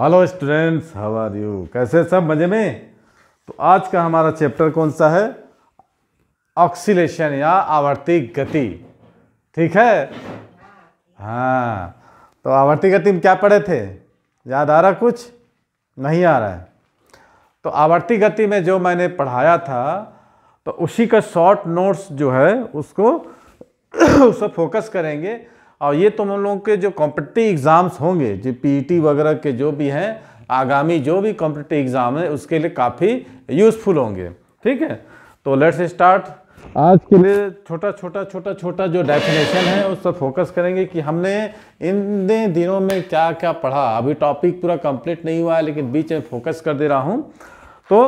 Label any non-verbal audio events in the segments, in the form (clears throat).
Hello students how are you कैसे सब मज़े में तो आज का हमारा चैप्टर कौन सा है ऑक्सीलेशन या आवर्ती गति ठीक है हाँ तो आवर्ती गति में क्या पढ़े थे याद आ रहा कुछ नहीं आ रहा है तो आवर्ती गति में जो मैंने पढ़ाया था तो उसी का शॉर्ट नोट्स जो है उसको (coughs) उस फोकस करेंगे और ये तुम लोगों के जो कॉम्पिटिटिव एग्ज़ाम्स होंगे जो पीटी e वगैरह के जो भी हैं आगामी जो भी कॉम्पिटिटिव एग्ज़ाम है उसके लिए काफ़ी यूज़फुल होंगे ठीक है तो लेट्स स्टार्ट आज के लिए छोटा छोटा छोटा छोटा जो डेफिनेशन है उस पर फोकस करेंगे कि हमने इन दिनों में क्या क्या पढ़ा अभी टॉपिक पूरा कंप्लीट नहीं हुआ है लेकिन बीच में फोकस कर दे रहा हूँ तो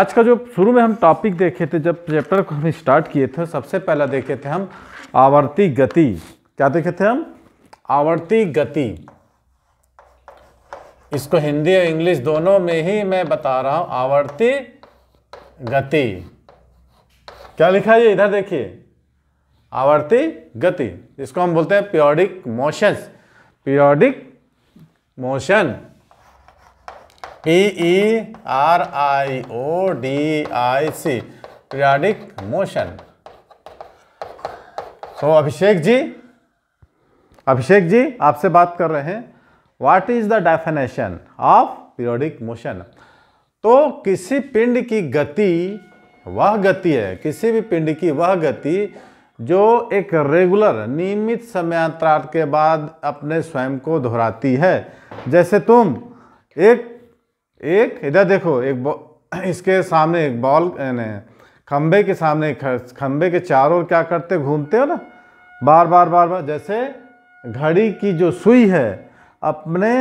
आज का जो शुरू में हम टॉपिक देखे थे जब चैप्टर को हम स्टार्ट किए थे सबसे पहला देखे थे हम आवर्ती गति क्या देखे थे हम आवर्ती गति इसको हिंदी और इंग्लिश दोनों में ही मैं बता रहा हूं आवर्ती गति क्या लिखा है इधर देखिए आवर्ती गति इसको हम बोलते हैं periodic motion periodic motion P E R I O D I C periodic motion तो अभिषेक जी अभिषेक जी आपसे बात कर रहे हैं what is the definition of periodic motion तो किसी पिंड की गति वह गति है किसी भी पिंड की वह गति जो एक रेगुलर नियमित समयांतराल के बाद अपने स्वयं को दोहराती है जैसे तुम एक एक इधर देखो एक इसके सामने एक बॉल खंबे के सामने खंबे के चारों ओर क्या करते घूमते हो ना बार बार बार बार जैसे घड़ी की जो सुई है अपने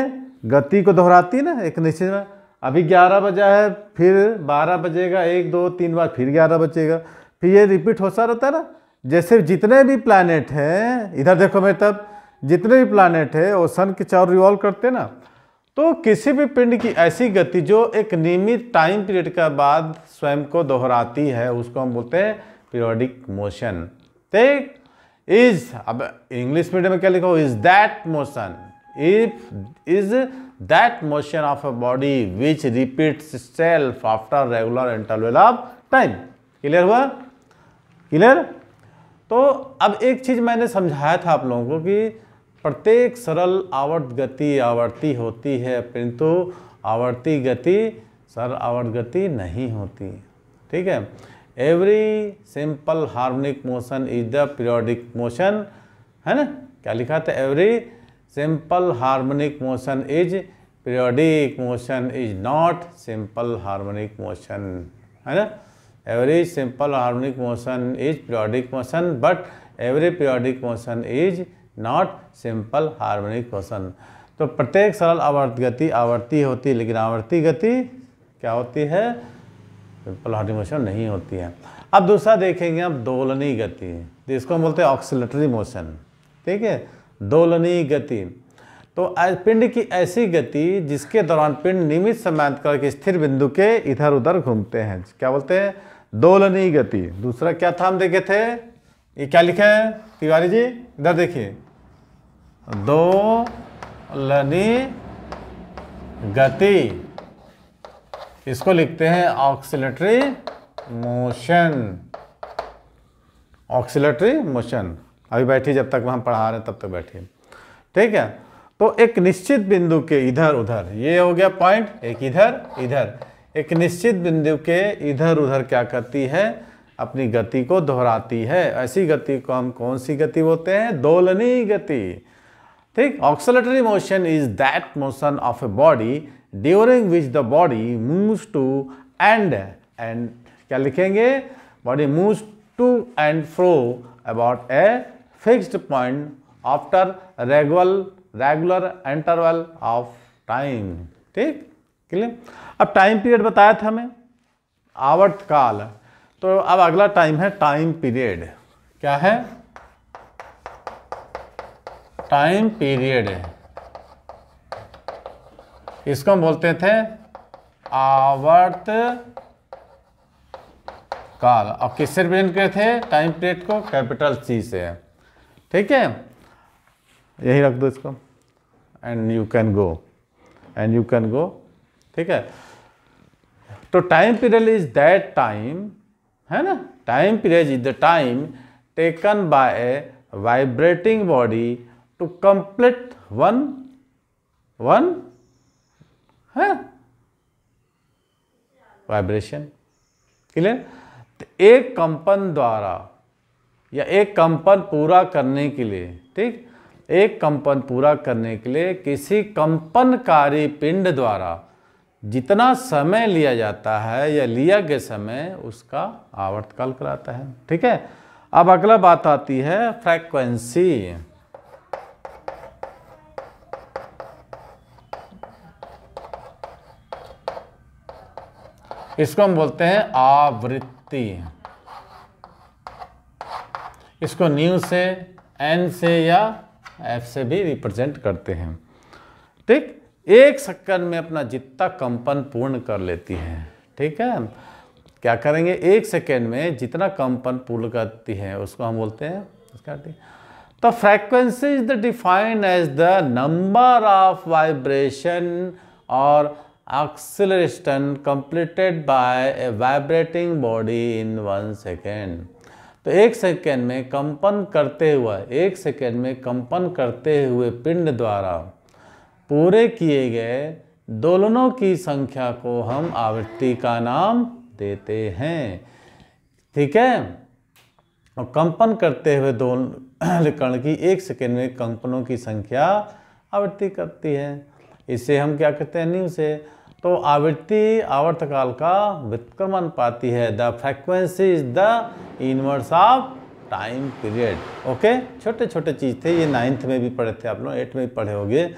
गति को दोहराती ना एक निश्चित में अभी ग्यारह बजा है फिर बारह बजेगा एक दो तीन बार फिर ग्यारह बजेगा फिर ये रिपीट होता रहता है ना जैसे जितने भी प्लानट हैं इधर देखो मैं तब जितने भी प्लानट है वो सन के चारों रिवॉल्व करते ना तो किसी भी पिंड की ऐसी गति जो एक नियमित टाइम पीरियड के बाद स्वयं को दोहराती है उसको हम बोलते हैं पीरियोडिक मोशन तो इज अब इंग्लिश मीडियम में क्या लिखा हो is that motion if is that motion of a body which repeat self after regular interval of time clear हुआ क्लियर तो अब एक चीज मैंने समझाया था आप लोगों को कि प्रत्येक सरल आवर्त गति आवर्ती होती है परंतु आवर्ती गति सर आवर्त गति नहीं होती ठीक है every simple harmonic motion is the periodic motion है ना क्या लिखा था every simple harmonic motion is periodic motion is not simple harmonic motion है ना every simple harmonic motion is periodic motion but every periodic motion is not simple harmonic motion तो प्रत्येक सरल आवर्त गति आवर्ती होती है लेकिन आवर्ती गति क्या होती है पिप्पल मोशन नहीं होती है अब दूसरा देखेंगे अब दोलनी गति जिसको हम बोलते हैं ऑक्सीटरी मोशन ठीक है दोलनी गति तो पिंड की ऐसी गति जिसके दौरान पिंड नियमित समांतर के स्थिर बिंदु के इधर उधर घूमते हैं क्या बोलते हैं दोलनी गति दूसरा क्या था हम देखे थे ये क्या लिखे है तिवारी जी इधर देखिए दोलनी गति इसको लिखते हैं ऑक्सीटरी मोशन ऑक्सीटरी मोशन अभी बैठिए जब तक वहाँ पढ़ा रहे हैं तब तक बैठिए ठीक है तो एक निश्चित बिंदु के इधर उधर ये हो गया पॉइंट एक इधर इधर एक निश्चित बिंदु के इधर उधर क्या करती है अपनी गति को दोहराती है ऐसी गति को हम कौन सी गति बोलते हैं दोलनी गति ठीक oscillatory motion is that motion of a body during which the body moves to and and क्या लिखेंगे body moves to and fro about a fixed point after regular regular interval of time ठीक clear अब time period बताया था हमें आवर्त काल तो अब अगला टाइम है टाइम पीरियड क्या है टाइम पीरियड है इसको हम बोलते थे आवर्त काल अब किससे रिप्रेजेंट करते थे टाइम पीरियड को कैपिटल सी से ठीक है यही रख दो इसको and you can go and you can go ठीक है तो time period is that time है ना time period is the time taken by a vibrating body to complete one one है वाइब्रेशन क्लियर एक कंपन द्वारा या एक कंपन पूरा करने के लिए ठीक एक कंपन पूरा करने के लिए किसी कंपनकारी पिंड द्वारा जितना समय लिया जाता है या लिया गया समय उसका आवर्तकाल कराता है ठीक है अब अगला बात आती है फ्रैक्वेंसी इसको हम बोलते हैं आवृत्ति इसको न्यू से एन से या एफ से भी रिप्रेजेंट करते हैं ठीक एक सेकंड में अपना जितना कंपन पूर्ण कर लेती है ठीक है क्या करेंगे एक सेकंड में जितना कंपन पूर्ण करती है उसको हम बोलते हैं इसका ठीक तो frequency is the defined as the number of vibration और acceleration completed by a vibrating body in one second. तो एक सेकेंड में कंपन करते हुए एक सेकेंड में कंपन करते हुए पिंड द्वारा पूरे किए गए दोलनों की संख्या को हम आवृत्ति का नाम देते हैं ठीक है और कंपन करते हुए दोलन कण की एक सेकेंड में कंपनों की संख्या आवृत्ति करती है इसे हम क्या कहते हैं न्यू से तो आवृत्ति आवर्तकाल का व्युत्क्रमण पाती है the frequency is the inverse of time period okay छोटे छोटे चीज़ थे ये नाइन्थ में भी पढ़े थे आप लोग एट्थ में भी पढ़े होंगे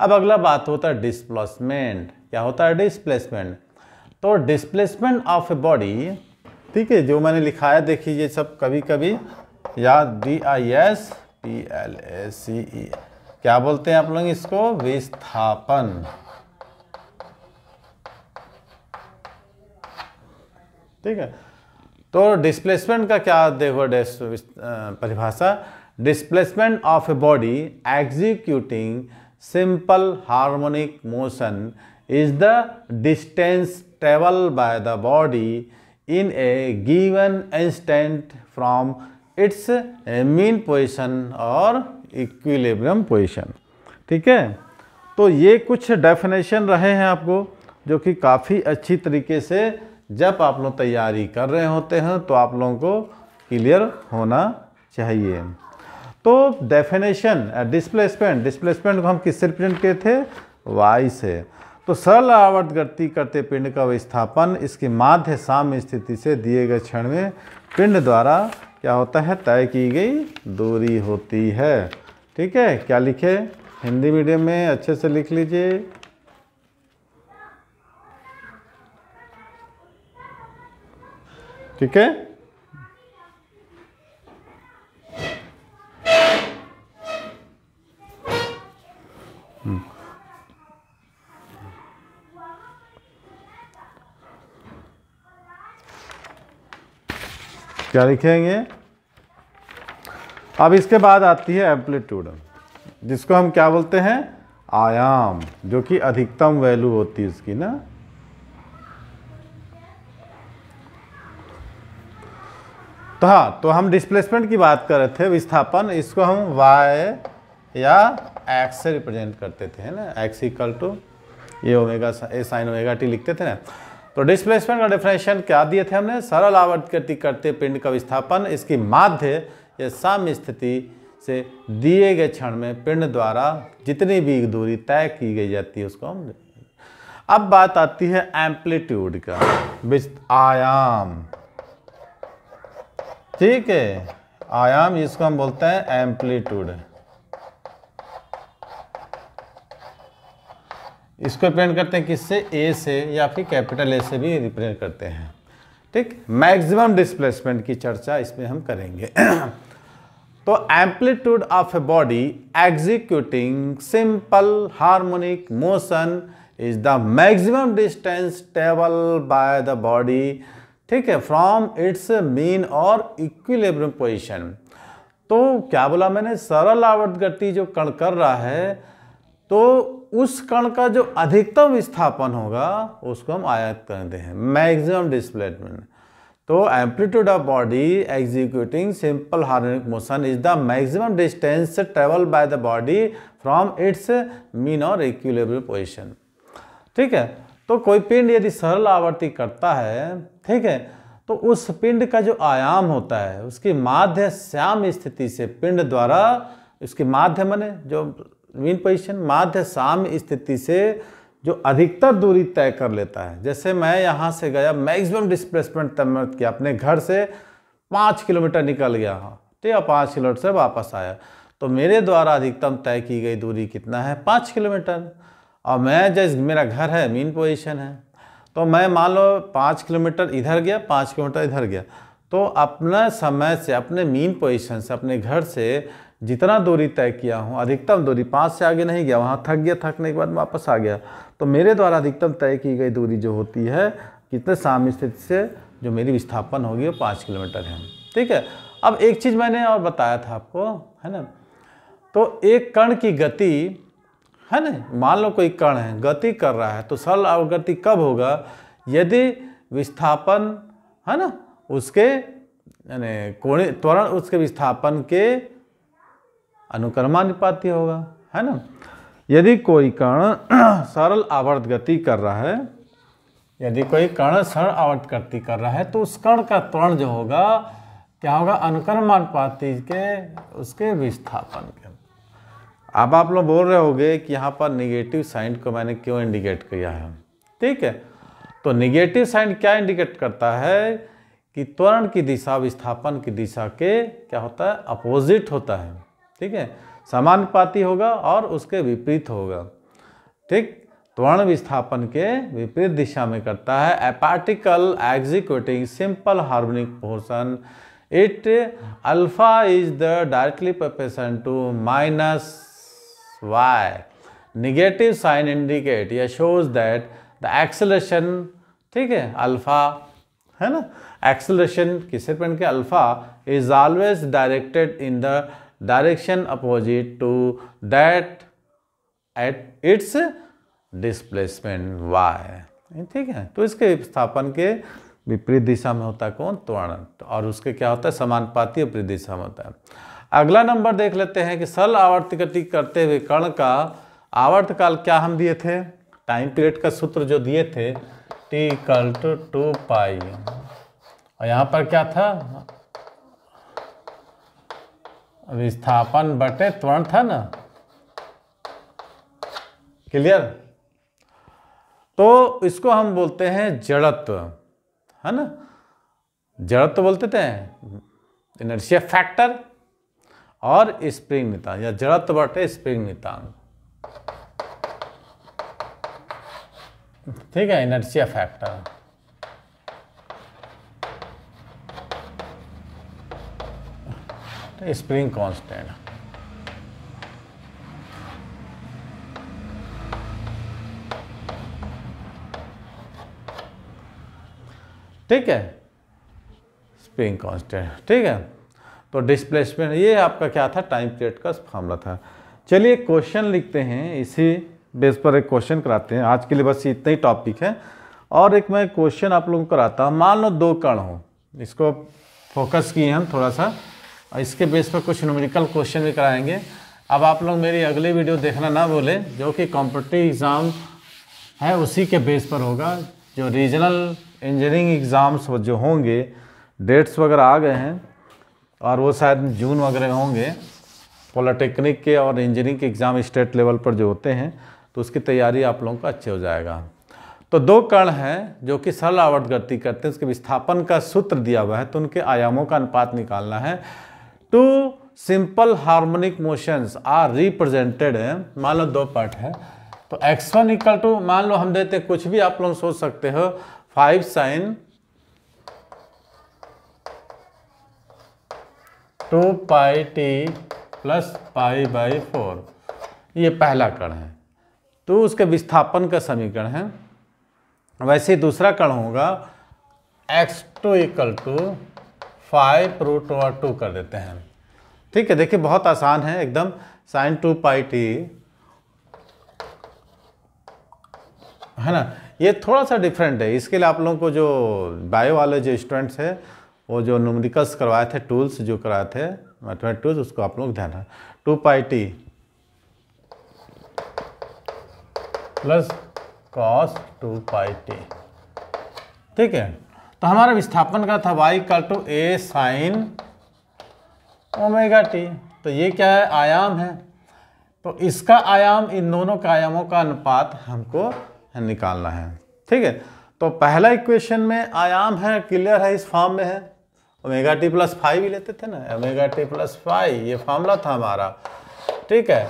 अब अगला बात होता है डिस्प्लेसमेंट क्या होता है डिस्प्लेसमेंट तो डिस्प्लेसमेंट ऑफ ए बॉडी ठीक है जो मैंने लिखा है देखिए ये सब कभी कभी या D I S P L A C E e। क्या बोलते हैं आप लोग इसको विस्थापन ठीक है तो डिस्प्लेसमेंट का क्या देखो परिभाषा displacement of a body executing simple harmonic motion is the distance travel by the body in a given instant from its mean position और इक्विलिब्रियम पोजिशन ठीक है तो ये कुछ डेफिनेशन रहे हैं आपको जो कि काफ़ी अच्छी तरीके से जब आप लोग तैयारी कर रहे होते हैं तो आप लोगों को क्लियर होना चाहिए तो डेफिनेशन डिस्प्लेसमेंट डिस्प्लेसमेंट को हम किससे रिप्रेजेंट किए थे वाई से तो सरल आवर्त गति करते पिंड का विस्थापन इसके माध्य साम्य स्थिति से दिए गए क्षण में पिंड द्वारा क्या होता है तय की गई दूरी होती है ठीक है क्या लिखे हिंदी मीडियम में अच्छे से लिख लीजिए ठीक है हम्म। क्या लिखेंगे अब इसके बाद आती है एम्पलीट्यूड जिसको हम क्या बोलते हैं आयाम जो कि अधिकतम वैल्यू होती है उसकी ना तो हाँ तो हम डिस्प्लेसमेंट की बात कर रहे थे विस्थापन इसको हम वाई या एक्स से रिप्रेजेंट करते थे है ना एक्स इक्वल टू ये omega A sine omega T लिखते थे ना तो डिस्प्लेसमेंट का डिफ्रेंशन क्या दिए थे हमने सरल गति करते पिंड का विस्थापन इसकी माध्य या साम्य स्थिति से दिए गए क्षण में पिंड द्वारा जितनी भी दूरी तय की गई जाती है उसको हम अब बात आती है एम्पलीट्यूड का विस्थ आयाम ठीक है आयाम इसको हम बोलते हैं एम्पलीट्यूड इसको रिप्रेजेंट करते हैं किससे ए से या फिर कैपिटल ए से भी रिप्रेजेंट करते हैं ठीक मैक्सिमम डिस्प्लेसमेंट की चर्चा इसमें हम करेंगे (clears throat) तो amplitude of a body executing simple harmonic motion is the maximum distance travel by the body ठीक है फ्रॉम इट्स मीन और इक्विलेब्रम पोजिशन तो क्या बोला मैंने सरल आवर्त गति जो कण कर रहा है तो उस कण का जो अधिकतम विस्थापन होगा उसको हम आयात करते हैं मैक्सिमम डिस्प्लेसमेंट तो amplitude of body executing simple harmonic motion is the maximum distance travel by the body from its mean और इक्विलेबल पोजिशन ठीक है तो कोई पिंड यदि सरल आवर्ती करता है ठीक है तो उस पिंड का जो आयाम होता है उसकी माध्य श्याम स्थिति से पिंड द्वारा उसकी माध्य मने जो मीन पोजिशन माध्य श्याम स्थिति से जो अधिकतर दूरी तय कर लेता है जैसे मैं यहाँ से गया मैक्सिमम डिस्प्लेसमेंट तय किया अपने घर से पाँच किलोमीटर निकल गया हाँ ठीक तो है पाँच किलोमीटर से वापस आया तो मेरे द्वारा अधिकतम तय की गई दूरी कितना है पाँच किलोमीटर और मैं जैसे मेरा घर है मीन पोजिशन है तो मैं मान लो पाँच किलोमीटर इधर गया पाँच किलोमीटर इधर गया तो अपने समय से अपने मीन पोजिशन से अपने घर से जितना दूरी तय किया हूँ अधिकतम दूरी पाँच से आगे नहीं गया वहाँ थक गया थकने के बाद वापस आ गया तो मेरे द्वारा अधिकतम तय की गई दूरी जो होती है कितने साम स्थिति से जो मेरी विस्थापन होगी वो पाँच किलोमीटर है ठीक है अब एक चीज़ मैंने और बताया था आपको है ना तो एक कण की गति है ना मान लो कोई कण है गति कर रहा है तो सरल अवगति कब होगा यदि विस्थापन है ना उसके यानी कोणी त्वरण उसके विस्थापन के अनुक्रमानुपाती होगा है ना यदि कोई कण (clears throat) सरल आवर्त गति कर रहा है यदि कोई कण सरल आवर्त गति कर रहा है तो उस कण का त्वरण जो होगा क्या होगा अनुक्रमानुपाती के उसके विस्थापन के अब आप लोग बोल रहे होंगे कि यहाँ पर निगेटिव साइन को मैंने क्यों इंडिकेट किया है ठीक है तो निगेटिव साइन क्या इंडिकेट करता है कि त्वरण की दिशा विस्थापन की दिशा के क्या होता है अपोजिट होता है ठीक है समानुपाती होगा और उसके विपरीत होगा ठीक त्वरण विस्थापन के विपरीत दिशा में करता है a particle executing simple harmonic motion it alpha is the directly proportional to minus y. Negative sign indicate या shows that the acceleration ठीक है अल्फा है ना एक्सेलरेशन किसे पेंट के alpha is always directed in the direction opposite to that at its displacement Y ठीक है तो इसके स्थापन के विपरीत दिशा में होता है कौन त्वरण और उसके क्या होता है समानुपाती विपरीत दिशा में होता है अगला नंबर देख लेते हैं कि सल आवर्त गति करते हुए कण का आवर्त काल क्या हम दिए थे टाइम पीरियड का सूत्र जो दिए थे T equal to two pi और यहाँ पर क्या था विस्थापन बटे त्वरण था ना क्लियर तो इसको हम बोलते हैं जड़त्व है ना जड़त्व बोलते थे इनर्शिया फैक्टर और स्प्रिंग नितान या जड़त बटे स्प्रिंग नितान ठीक है इनर्शिया फैक्टर तो स्प्रिंग कांस्टेंट ठीक है स्प्रिंग कांस्टेंट ठीक है तो डिस्प्लेसमेंट ये आपका क्या था टाइम पीरियड का फार्मूला था चलिए क्वेश्चन लिखते हैं इसी बेस पर एक क्वेश्चन कराते हैं आज के लिए बस इतना ही टॉपिक है और एक मैं क्वेश्चन आप लोगों को कराता हूँ मान लो दो कण हो इसको फोकस किए हम थोड़ा सा और इसके बेस पर कुछ न्यूमेरिकल क्वेश्चन भी कराएंगे अब आप लोग मेरी अगली वीडियो देखना ना भूलें जो कि कॉम्पिटिटिव एग्ज़ाम है उसी के बेस पर होगा जो रीजनल इंजीनियरिंग एग्ज़ाम्स जो होंगे डेट्स वगैरह आ गए हैं और वो शायद जून वगैरह होंगे पॉलिटेक्निक के और इंजीनियरिंग के एग्ज़ाम स्टेट लेवल पर जो होते हैं तो उसकी तैयारी आप लोगों का अच्छे हो जाएगा तो दो कण हैं जो कि सरल आवर्त गति करते हैं उसके विस्थापन का सूत्र दिया हुआ है तो उनके आयामों का अनुपात निकालना है two simple harmonic motions are represented मान लो दो पार्ट है तो एक्स वन इक्वल टू मान लो हम देते हैं कुछ भी आप लोग सोच सकते हो five sine two pi T plus pi by four ये पहला कण है तो उसके विस्थापन का समीकरण है वैसे दूसरा कण होगा X two equal to five root और टू कर देते हैं ठीक है देखिए बहुत आसान है एकदम साइन टू पाई टी है ना ये थोड़ा सा डिफरेंट है इसके लिए आप लोगों को जो बायो वाले जो स्टूडेंट्स हैं वो जो नुमरिकल्स करवाए थे टूल्स जो कराए थे मैथमेटिक टूल्स उसको आप लोग ध्यान रखें two pi T plus cos two pi T ठीक है तो हमारा विस्थापन का था Y equal to A sine omega T तो ये क्या है आयाम है तो इसका आयाम इन दोनों का आयामों का अनुपात हमको निकालना है ठीक है तो पहला इक्वेशन में आयाम है क्लियर है इस फॉर्म में है ओमेगा टी प्लस फाइव भी लेते थे ना ओमेगा टी प्लस फाइव ये फॉर्मूला था हमारा ठीक है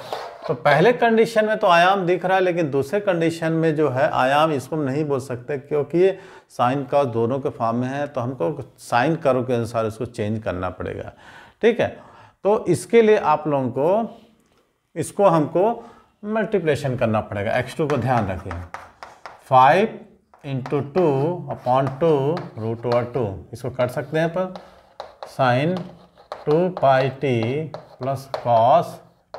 तो पहले कंडीशन में तो आयाम दिख रहा है लेकिन दूसरे कंडीशन में जो है आयाम इसको हम नहीं बोल सकते क्योंकि ये साइन का दोनों के फॉर्म में है तो हमको साइन करो के अनुसार इसको चेंज करना पड़ेगा ठीक है तो इसके लिए आप लोगों को इसको हमको मल्टीप्लेशन करना पड़ेगा एक्स टू को ध्यान रखिए five into two upon two root over two इसको कर सकते हैं पर sine two pi T plus cos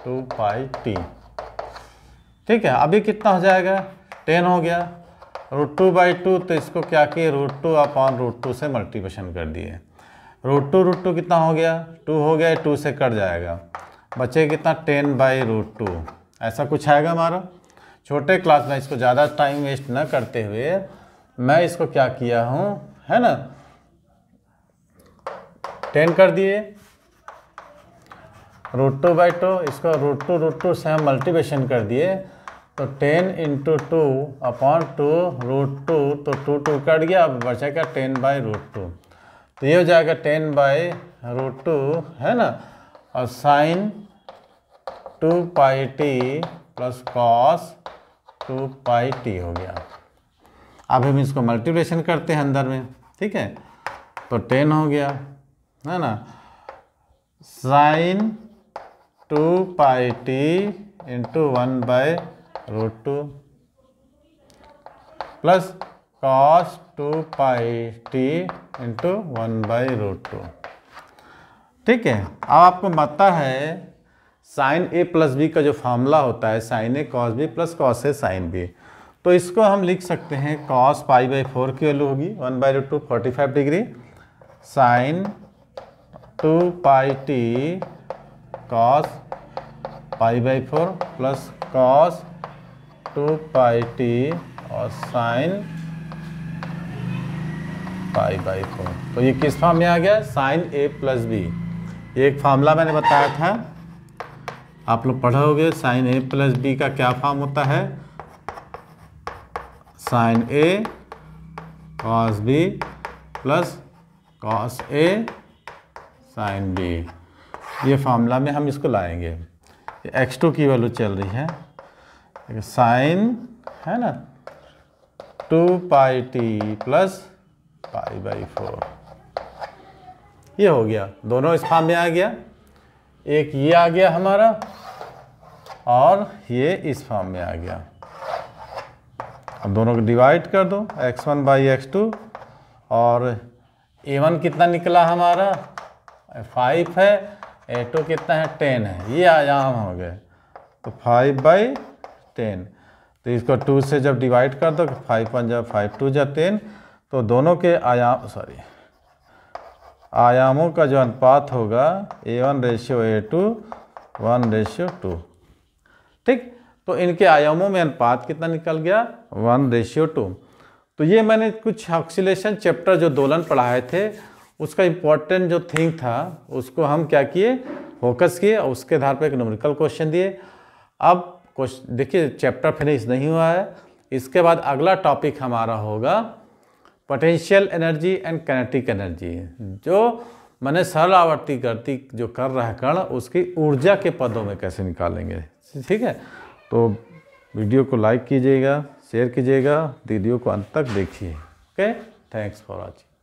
two pi T ठीक है अभी कितना हो जाएगा टेन हो गया रूट टू बाई टू तो इसको क्या किए root two upon root two से मल्टीप्लिकेशन कर दिए रूट टू रूट टू कितना हो गया टू हो गया टू से कट जाएगा बचे कितना टेन बाई रूट टू ऐसा कुछ आएगा हमारा छोटे क्लास में इसको ज़्यादा टाइम वेस्ट ना करते हुए मैं इसको क्या किया हूँ है ना टेन कर दिए रूट टू बाई टू इसको रूट टू रूट टू से हम मल्टीप्लिकेशन कर दिए तो ten into two upon two root two तो टू टू कट गया अब बचेगा टेन बाई रूट टू तो ये हो जाएगा टेन बाई रूट टू है ना और sine two pi T plus cos two pi T हो गया अब हम इसको मल्टीप्लेशन करते हैं अंदर में ठीक है तो टेन हो गया है ना sine two pi T into one by root two plus cos two pi T into one by root two ठीक है अब आपको पता है साइन ए प्लस बी का जो फार्मूला होता है sine A cos B plus cos A sine B तो इसको हम लिख सकते हैं कॉस पाई बाई फोर की वैल्यू होगी one by root two forty five degree sine two pi T cos pi by four plus cos two pi T और sine pi by four तो ये किस फॉर्म में आ गया साइन ए प्लस बी एक फार्मूला मैंने बताया था आप लोग पढ़ोगे साइन ए प्लस बी का क्या फॉर्म होता है sine A cos B plus cos A sine B ये फार्मूला में हम इसको लाएंगे एक्स टू की वैल्यू चल रही है साइन है ना two pi T plus pi by four ये हो गया दोनों इस फार्म में आ गया एक ये आ गया हमारा और ये इस फॉर्म में आ गया अब दोनों को डिवाइड कर दो x1 वन बाई एक्स और a1 कितना निकला हमारा फाइव है a2 कितना है टेन है ये आयाम हो गए तो फाइव बाई टेन तो इसको टू से जब डिवाइड कर दो फाइव वन जब फाइव टू जब टेन तो दोनों के आयाम सॉरी आयामों का जो अनुपात होगा A one ratio A two one ratio two ठीक तो इनके आयामों में अनुपात कितना निकल गया वन रेशियो टू तो ये मैंने कुछ ऑक्सीलेशन चैप्टर जो दोलन पढ़ाए थे उसका इम्पोर्टेंट जो थिंग था उसको हम क्या किए फोकस किए और उसके आधार पर एक नोमिकल क्वेश्चन दिए अब क्वेश्चन देखिए चैप्टर फिनिश नहीं हुआ है इसके बाद अगला टॉपिक हमारा होगा potential energy and kinetic energy है जो मैंने सरल आवर्ती गति जो कर रहा है कर्ण उसकी ऊर्जा के पदों में कैसे निकालेंगे ठीक है तो वीडियो को लाइक कीजिएगा शेयर कीजिएगा वीडियो को अंत तक देखिए ओके थैंक्स फॉर वॉचिंग